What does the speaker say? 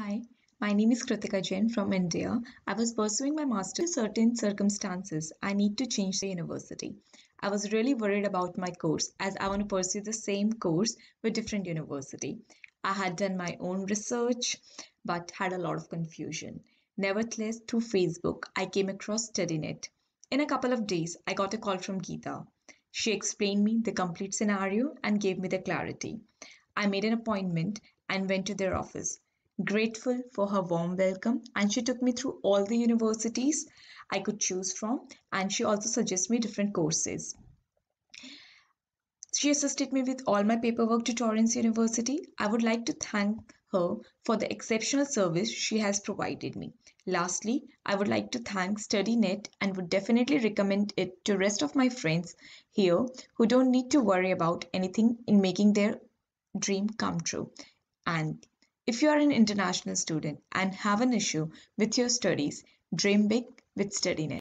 Hi, my name is Kritika Jain from India. I was pursuing my master's. In certain circumstances, I need to change the university. I was really worried about my course as I want to pursue the same course with different university. I had done my own research but had a lot of confusion. Nevertheless, through Facebook, I came across StudyNet. In a couple of days, I got a call from Geeta. She explained me the complete scenario and gave me the clarity. I made an appointment and went to their office. Grateful for her warm welcome, and she took me through all the universities I could choose from, and she also suggested me different courses. She assisted me with all my paperwork to Torrance University. I would like to thank her for the exceptional service she has provided me. Lastly, I would like to thank StudyNet and would definitely recommend it to rest of my friends here who don't need to worry about anything in making their dream come true. And if you are an international student and have an issue with your studies, dream big with StudyNet.